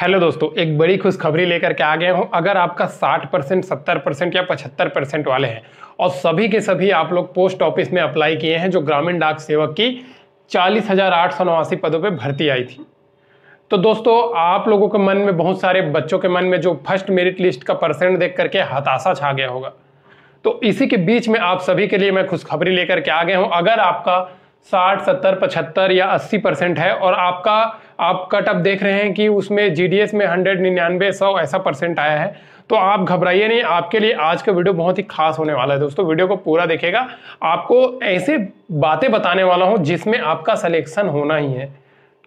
hello दोस्तों एक बड़ी खुशखबरी लेकर के आ गए हूँ अगर आपका 60 परसेंट सत्तर परसेंट या 75 परसेंट वाले हैं और सभी के सभी आप लोग पोस्ट ऑफिस में अप्लाई किए हैं जो ग्रामीण डाक सेवक की चालीस हज़ार आठ सौ नवासी पदों पे भर्ती आई थी तो दोस्तों आप लोगों के मन में बहुत सारे बच्चों के मन में जो फर्स्ट मेरिट लिस्ट का परसेंट देख करके हताशा छा गया होगा तो इसी के बीच में आप सभी के लिए मैं खुशखबरी लेकर के आ गया हूँ अगर आपका साठ सत्तर पचहत्तर या अस्सी परसेंट है और आपका आप कट अप देख रहे हैं कि उसमें जीडीएस में हंड्रेड निन्यानवे सौ ऐसा परसेंट आया है तो आप घबराइए नहीं आपके लिए आज का वीडियो बहुत ही खास होने वाला है दोस्तों वीडियो को पूरा देखेगा आपको ऐसे बातें बताने वाला हूँ जिसमें आपका सलेक्शन होना ही है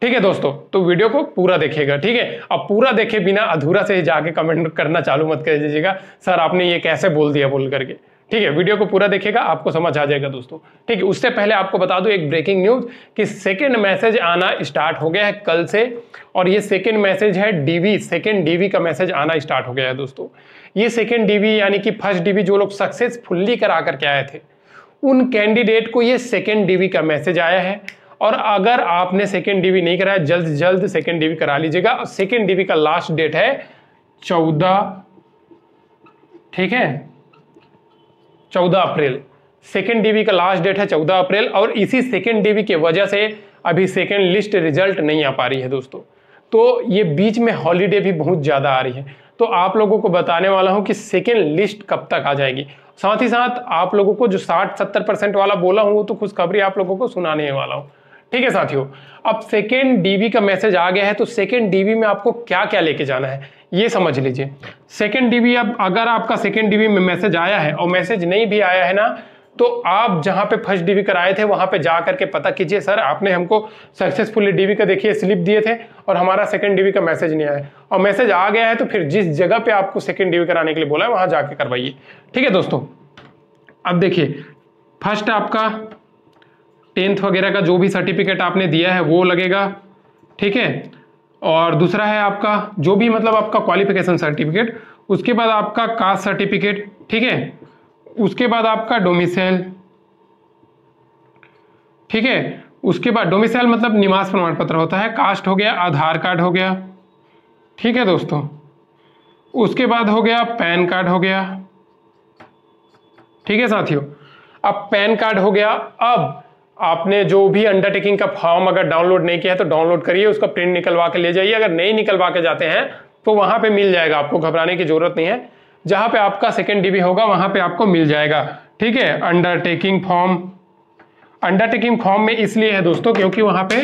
ठीक है दोस्तों तो वीडियो को पूरा देखेगा ठीक है अब पूरा देखे बिना अधूरा से जाके कमेंट करना चालू मत कर दीजिएगा सर आपने ये कैसे बोल दिया बोल करके ठीक है वीडियो को पूरा देखेगा आपको समझ आ जाएगा दोस्तों ठीक है उससे पहले आपको बता दूं एक ब्रेकिंग न्यूज कि सेकेंड मैसेज आना स्टार्ट हो गया है कल से और ये सेकेंड मैसेज है डीवी सेकेंड डीवी का मैसेज आना स्टार्ट हो गया है दोस्तों ये सेकेंड डीवी यानी कि फर्स्ट डीवी जो लोग सक्सेसफुल्ली करा करके आए थे उन कैंडिडेट को ये सेकेंड डीवी का मैसेज आया है और अगर आपने सेकेंड डीवी नहीं कराया जल्द से जल्द सेकेंड डीवी करा लीजिएगा और सेकेंड डीवी का लास्ट डेट है चौदह ठीक है चौदह अप्रैल सेकेंड डीवी का लास्ट डेट है चौदह अप्रैल और इसी सेकेंड डीवी की वजह से अभी सेकेंड लिस्ट रिजल्ट नहीं आ पा रही है दोस्तों तो ये बीच में हॉलीडे भी बहुत ज़्यादा आ रही है तो आप लोगों को बताने वाला हूँ कि सेकेंड लिस्ट कब तक आ जाएगी साथ ही साथ आप लोगों को जो साठ सत्तर परसेंट वाला बोला हूँ वो तो खुशखबरी आप लोगों को सुनाने वाला हूँ ठीक है साथियों अब सेकेंड डीवी का मैसेज आ गया है तो सेकेंड डीवी में आपको क्या क्या लेके जाना है ये समझ लीजिए सेकेंड डीबी अब अगर आपका सेकेंड डीबी में मैसेज आया है और मैसेज नहीं भी आया है ना तो आप जहां पे फर्स्ट डीबी कराए थे वहां पे जा करके पता कीजिए सर आपने हमको सक्सेसफुली डीबी का देखिए स्लिप दिए थे और हमारा सेकेंड डीबी का मैसेज नहीं आया और मैसेज आ गया है तो फिर जिस जगह पे आपको सेकेंड डीबी कराने के लिए बोला है वहां जाके करवाइए ठीक है दोस्तों अब देखिए फर्स्ट आपका टेंथ वगैरह का जो भी सर्टिफिकेट आपने दिया है वो लगेगा ठीक है और दूसरा है आपका जो भी मतलब आपका क्वालिफिकेशन सर्टिफिकेट उसके बाद आपका कास्ट सर्टिफिकेट ठीक है उसके बाद आपका डोमिसाइल ठीक है उसके बाद डोमिसाइल मतलब निवास प्रमाण पत्र होता है कास्ट हो गया आधार कार्ड हो गया ठीक है दोस्तों उसके बाद हो गया पैन कार्ड हो गया ठीक है साथियों अब पैन कार्ड हो गया अब आपने जो भी अंडरटेकिंग का फॉर्म अगर डाउनलोड नहीं किया है तो डाउनलोड करिए उसका प्रिंट निकलवा के ले जाइए अगर नहीं निकलवा के जाते हैं तो वहां पे मिल जाएगा आपको घबराने की जरूरत नहीं है जहां पे आपका सेकेंड डीबी होगा वहां पे आपको मिल जाएगा ठीक है अंडरटेकिंग फॉर्म अंडरटेकिंग फॉर्म में इसलिए है दोस्तों क्योंकि वहां पे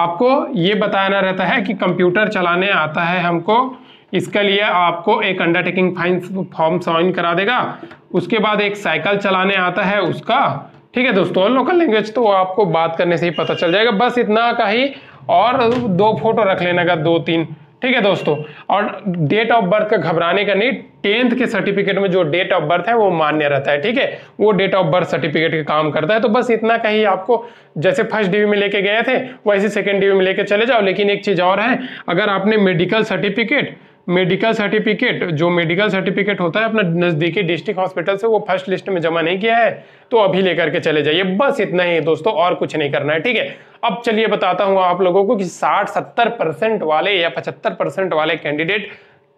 आपको ये बताना रहता है कि कंप्यूटर चलाने आता है हमको इसके लिए आपको एक अंडरटेकिंग फाइन फॉर्म साइन करा देगा उसके बाद एक साइकिल चलाने आता है उसका ठीक है दोस्तों और लोकल लैंग्वेज तो आपको बात करने से ही पता चल जाएगा बस इतना का ही और दो फोटो रख लेने का दो तीन ठीक है दोस्तों और डेट ऑफ बर्थ का घबराने का नहीं टेंथ के सर्टिफिकेट में जो डेट ऑफ बर्थ है वो मान्य रहता है ठीक है वो डेट ऑफ बर्थ सर्टिफिकेट का काम करता है तो बस इतना कहीं आपको जैसे फर्स्ट डिवी में लेके गए थे वैसे सेकेंड डिवी में लेके चले जाओ लेकिन एक चीज़ और है अगर आपने मेडिकल सर्टिफिकेट मेडिकल सर्टिफिकेट जो मेडिकल सर्टिफिकेट होता है अपना नज़दीकी डिस्ट्रिक्ट हॉस्पिटल से वो फर्स्ट लिस्ट में जमा नहीं किया है तो अभी लेकर के चले जाइए बस इतना ही दोस्तों और कुछ नहीं करना है ठीक है अब चलिए बताता हूँ आप लोगों को कि साठ सत्तर परसेंट वाले या पचहत्तर परसेंट वाले कैंडिडेट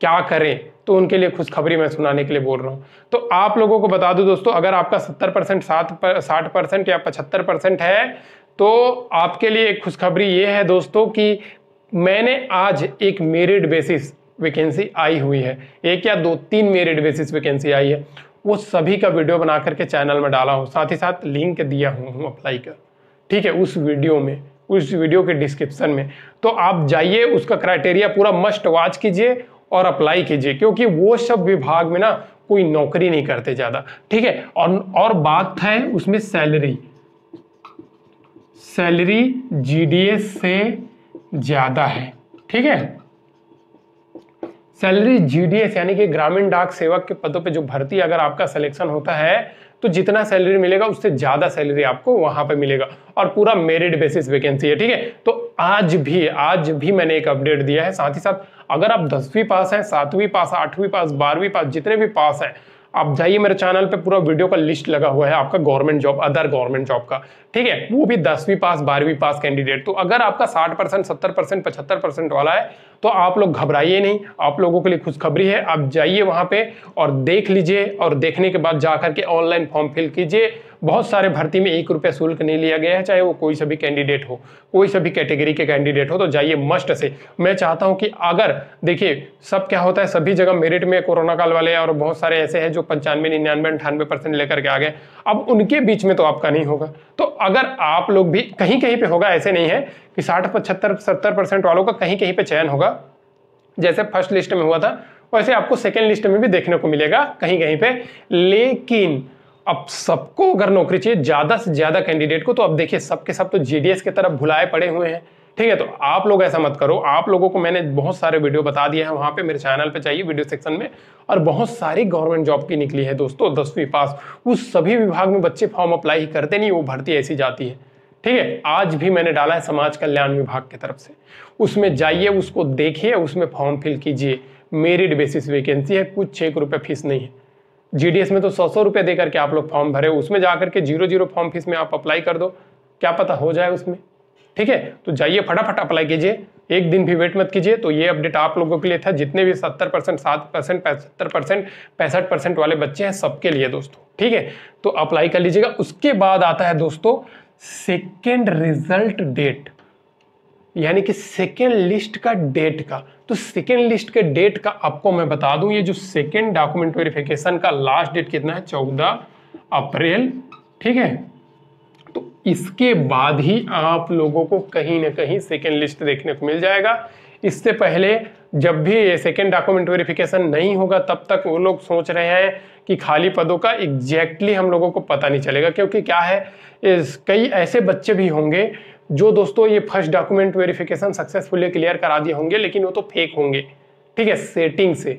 क्या करें तो उनके लिए खुशखबरी मैं सुनाने के लिए बोल रहा हूँ तो आप लोगों को बता दूँ दोस्तों अगर आपका सत्तर परसेंट सात साठ परसेंट या पचहत्तर परसेंट है तो आपके लिए एक खुशखबरी ये है दोस्तों कि मैंने आज एक मेरिट बेसिस वैकेंसी आई हुई है एक या दो तीन मेरिट बेसिस वैकेंसी आई है वो सभी का वीडियो बना करके चैनल में डाला हूँ साथ ही साथ लिंक दिया हूँ अप्लाई का ठीक है उस वीडियो में उस वीडियो के डिस्क्रिप्शन में तो आप जाइए उसका क्राइटेरिया पूरा मस्ट वॉच कीजिए और अप्लाई कीजिए क्योंकि वो सब विभाग में ना कोई नौकरी नहीं करते ज़्यादा ठीक है और और बात है उसमें सैलरी सैलरी जीडीएस से ज़्यादा है ठीक है सैलरी जीडीएस यानी कि ग्रामीण डाक सेवक के पदों पे जो भर्ती अगर आपका सिलेक्शन होता है तो जितना सैलरी मिलेगा उससे ज़्यादा सैलरी आपको वहां पे मिलेगा और पूरा मेरिट बेसिस वैकेंसी है ठीक है तो आज भी आज भी मैंने एक अपडेट दिया है साथ ही साथ अगर आप दसवीं पास हैं सातवीं पास आठवीं पास बारहवीं पास जितने भी पास हैं आप जाइए मेरे चैनल पे पूरा वीडियो का लिस्ट लगा हुआ है आपका government job other government job का ठीक है वो भी दसवीं पास बारहवीं पास कैंडिडेट तो अगर आपका साठ परसेंट सत्तर परसेंट पचहत्तर परसेंट वाला है तो आप लोग घबराइए नहीं आप लोगों के लिए खुशखबरी है आप जाइए वहाँ पे और देख लीजिए और देखने के बाद जा के ऑनलाइन फॉर्म फिल कीजिए बहुत सारे भर्ती में एक रुपया शुल्क नहीं लिया गया है चाहे वो कोई सभी कैंडिडेट हो कोई सभी कैटेगरी के कैंडिडेट हो तो जाइए मस्ट से मैं चाहता हूँ कि अगर देखिए सब क्या होता है सभी जगह मेरिट में कोरोना काल वाले और बहुत सारे ऐसे हैं जो पंचानवे निन्यानवे अंठानवे परसेंट लेकर के आ गए अब उनके बीच में तो आपका नहीं होगा तो अगर आप लोग भी कहीं कहीं पे होगा ऐसे नहीं है कि साठ पचहत्तर सत्तर परसेंट वालों का कहीं कहीं पर चयन होगा जैसे फर्स्ट लिस्ट में हुआ था वैसे आपको सेकेंड लिस्ट में भी देखने को मिलेगा कहीं कहीं पे लेकिन अब सबको अगर नौकरी चाहिए ज़्यादा से ज़्यादा कैंडिडेट को तो अब देखिए सबके सब तो जेडीएस की तरफ भुलाए पड़े हुए हैं ठीक है तो आप लोग ऐसा मत करो आप लोगों को मैंने बहुत सारे वीडियो बता दिया है वहां पे मेरे चैनल पे चाहिए वीडियो सेक्शन में और बहुत सारी गवर्नमेंट जॉब की निकली है दोस्तों दसवीं पास उस सभी विभाग में बच्चे फॉर्म अप्लाई करते नहीं वो भर्ती ऐसी जाती है ठीक है आज भी मैंने डाला है समाज कल्याण विभाग की तरफ से उसमें जाइए उसको देखिए उसमें फॉर्म फिल कीजिए मेरिट बेसिस वैकेंसी है कुछ एक रुपये फीस नहीं है जीडीएस में तो सौ सौ रुपये देकर के आप लोग फॉर्म भरे उसमें जा करके जीरो जीरो फॉर्म फीस में आप अप्लाई कर दो क्या पता हो जाए उसमें ठीक है तो जाइए फटाफट अप्लाई कीजिए एक दिन भी वेट मत कीजिए तो ये अपडेट आप लोगों के लिए था जितने भी सत्तर परसेंट सात परसेंट पचहत्तर परसेंट पैंसठ परसेंट वाले बच्चे हैं सबके लिए दोस्तों ठीक है तो अप्लाई कर लीजिएगा उसके बाद आता है दोस्तों सेकेंड रिजल्ट डेट यानी कि सेकेंड लिस्ट का डेट का तो सेकेंड लिस्ट के डेट का आपको मैं बता दूं ये जो सेकेंड डॉक्यूमेंट वेरिफिकेशन का लास्ट डेट कितना है चौदह अप्रैल ठीक है तो इसके बाद ही आप लोगों को कहीं ना कहीं सेकेंड लिस्ट देखने को मिल जाएगा इससे पहले जब भी ये सेकेंड डॉक्यूमेंट वेरिफिकेशन नहीं होगा तब तक वो लोग सोच रहे हैं कि खाली पदों का एग्जैक्टली हम लोगों को पता नहीं चलेगा क्योंकि क्या है इस कई ऐसे बच्चे भी होंगे जो दोस्तों ये first document verification successfully clear करा दिए होंगे लेकिन वो तो फेक होंगे ठीक है सेटिंग से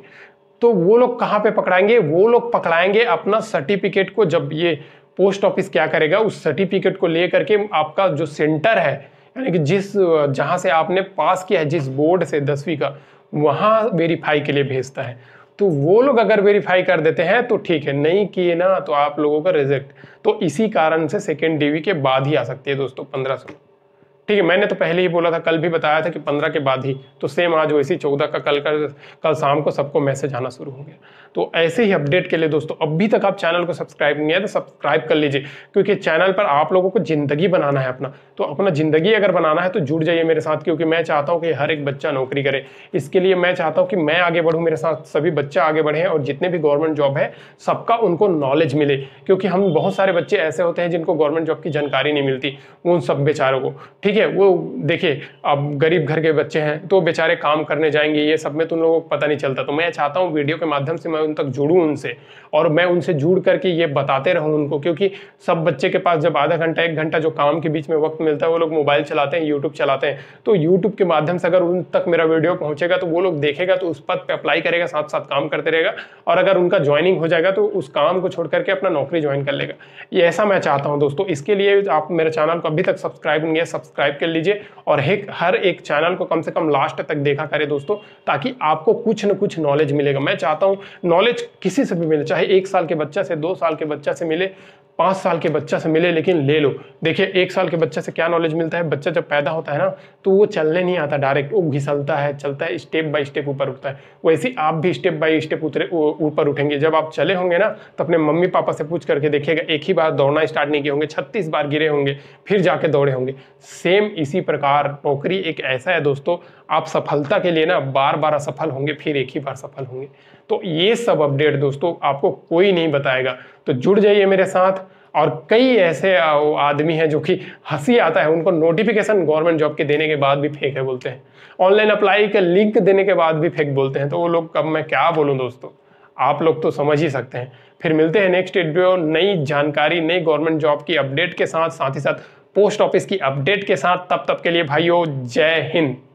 तो वो लोग कहाँ पे पकड़ाएंगे वो लोग पकड़ाएंगे अपना सर्टिफिकेट को जब ये पोस्ट ऑफिस क्या करेगा उस सर्टिफिकेट को ले करके आपका जो सेंटर है यानी कि जिस जहाँ से आपने पास किया है जिस बोर्ड से दसवीं का वहाँ वेरीफाई के लिए भेजता है तो वो लोग अगर वेरीफाई कर देते हैं तो ठीक है नहीं किए ना तो आप लोगों का रिजेक्ट तो इसी कारण से सेकेंड डीवी के बाद ही आ सकती है दोस्तों पंद्रह सौ ठीक है मैंने तो पहले ही बोला था कल भी बताया था कि पंद्रह के बाद ही तो सेम आज वैसी चौदह का कल का कल शाम को सबको मैसेज आना शुरू हो गया तो ऐसे ही अपडेट के लिए दोस्तों अभी तक आप चैनल को सब्सक्राइब नहीं है तो सब्सक्राइब कर लीजिए क्योंकि चैनल पर आप लोगों को जिंदगी बनाना है अपना तो अपना जिंदगी अगर बनाना है तो जुड़ जाइए मेरे साथ क्योंकि मैं चाहता हूँ कि हर एक बच्चा नौकरी करे इसके लिए मैं चाहता हूँ कि मैं आगे बढ़ूँ मेरे साथ सभी बच्चा आगे बढ़े और जितने भी गवर्नमेंट जॉब है सबका उनको नॉलेज मिले क्योंकि हम बहुत सारे बच्चे ऐसे होते हैं जिनको गवर्नमेंट जॉब की जानकारी नहीं मिलती उन सब बेचारों को ठीक है है वो देखिए अब गरीब घर के बच्चे हैं तो बेचारे काम करने जाएंगे ये सब में तो उन लोगों को पता नहीं चलता तो मैं चाहता हूँ वीडियो के माध्यम से मैं उन तक जुड़ूँ उनसे और मैं उनसे जुड़ करके ये बताते रहूँ उनको क्योंकि सब बच्चे के पास जब आधा घंटा एक घंटा जो काम के बीच में वक्त मिलता है वो लोग मोबाइल चलाते हैं यूट्यूब चलाते हैं तो यूट्यूब के माध्यम से अगर उन तक मेरा वीडियो पहुँचेगा तो वो लोग देखेगा तो उस पद पर अप्लाई करेगा साथ साथ काम करते रहेगा और अगर उनका ज्वाइनिंग हो जाएगा तो उस काम को छोड़ करके अपना नौकरी ज्वाइन कर लेगा ये ऐसा मैं चाहता हूँ दोस्तों इसके लिए आप मेरे चैनल को अभी तक सब्सक्राइब नहीं है सब्सक्राइब सब्सक्राइब कर लीजिए और एक हर एक चैनल को कम से कम लास्ट तक देखा करें दोस्तों ताकि आपको कुछ न कुछ नॉलेज मिलेगा मैं चाहता हूँ नॉलेज किसी से भी मिले चाहे एक साल के बच्चा से दो साल के बच्चा से मिले पाँच साल के बच्चा से मिले लेकिन ले लो देखिए एक साल के बच्चे से क्या नॉलेज मिलता है बच्चा जब पैदा होता है ना तो वो चलने नहीं आता डायरेक्ट वो घिसलता है चलता है स्टेप बाय स्टेप ऊपर उठता है वैसे आप भी स्टेप बाय स्टेप उतरे ऊपर उठेंगे जब आप चले होंगे ना तो अपने मम्मी पापा से पूछ करके देखिएगा एक ही बार दौड़ना स्टार्ट नहीं किए होंगे छत्तीस बार गिरे होंगे फिर जाके दौड़े होंगे सेम इसी प्रकार नौकरी एक ऐसा है दोस्तों आप सफलता के लिए ना बार बार असफल होंगे फिर एक ही बार सफल होंगे तो ये सब अपडेट दोस्तों आपको कोई नहीं बताएगा तो जुड़ जाइए मेरे साथ और कई ऐसे आदमी हैं जो कि हंसी आता है उनको नोटिफिकेशन गवर्नमेंट जॉब के देने के बाद भी फेक है बोलते हैं ऑनलाइन अप्लाई के लिंक देने के बाद भी फेक बोलते हैं तो वो लोग कब मैं क्या बोलूँ दोस्तों आप लोग तो समझ ही सकते हैं फिर मिलते हैं नेक्स्ट वीडियो नई जानकारी नई गवर्नमेंट जॉब की अपडेट के साथ साथ ही साथ पोस्ट ऑफिस की अपडेट के साथ तब तक के लिए भाइयों जय हिंद